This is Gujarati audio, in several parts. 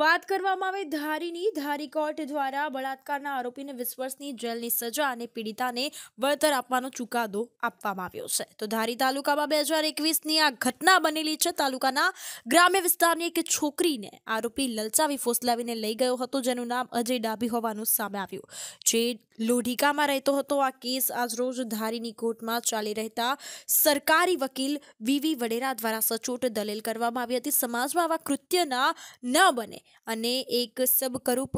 વાત કરવામાં આવે ધારીની ધારી કોર્ટ દ્વારા બળાત્કારના આરોપીને વીસ વર્ષની જેલની સજા અને પીડિતાને વળતર આપવાનો ચુકાદો આપવામાં આવ્યો છે તો ધારી તાલુકામાં બે હજાર એકવીસની આ ઘટના બનેલી છે તાલુકાના ગ્રામ્ય વિસ્તારની એક છોકરીને આરોપી લલચાવી ફોસલાવીને લઈ ગયો હતો જેનું નામ અજય ડાભી હોવાનું સામે આવ્યું જે લોઢિકામાં રહેતો હતો આ કેસ આજરોજ ધારીની કોર્ટમાં ચાલી રહેતા સરકારી વકીલ વીવી વડેરા દ્વારા સચોટ દલીલ કરવામાં આવી હતી સમાજમાં આવા કૃત્યના ન બને અને એક સબકરૂપ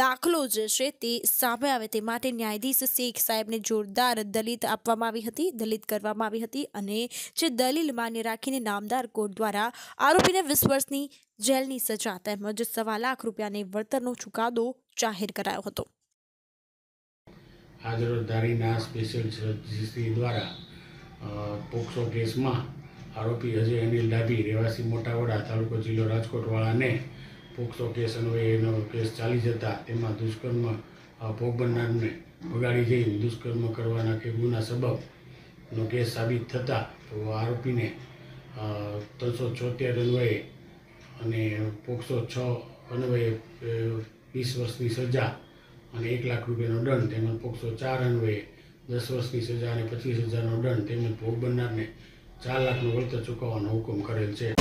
દાખલો જે છે તે સામે આવે તે માટે ન્યાયાધીશ શેખ સાહેબને જોરદાર દલિત આપવામાં આવી હતી દલિત કરવામાં આવી હતી અને જે દલીલ માન્ય રાખીને નામદાર કોર્ટ દ્વારા આરોપીને વીસ વર્ષની જેલની સજા તેમજ સવા લાખ રૂપિયાની વળતરનો ચુકાદો જાહેર કરાયો હતો પોક્સો કેસમાં આરોપી અજય અનિલ ડાભી રહેવાસી મોટા તાલુકો જિલ્લો રાજકોટવાળાને પોક્સો કેસ અન્વયે એનો કેસ ચાલી જતા તેમાં દુષ્કર્મ ભોગ બનનારને બગાડી જઈ દુષ્કર્મ કરવાના કે ગુના સબબનો કેસ સાબિત થતાં આરોપીને ત્રણસો છોતેર અન્વયે અને પોક્સો છ અન્વયે વીસ વર્ષની સજા અને એક લાખ રૂપિયાનો દંડ તેમજ પોક્સો ચાર અન્વયે દસ વર્ષની સજા અને પચીસ હજારનો દંડ તેમજ ભોગ બનનારને ચાર લાખનું વળતર ચૂકવવાનો હુકમ કરેલ છે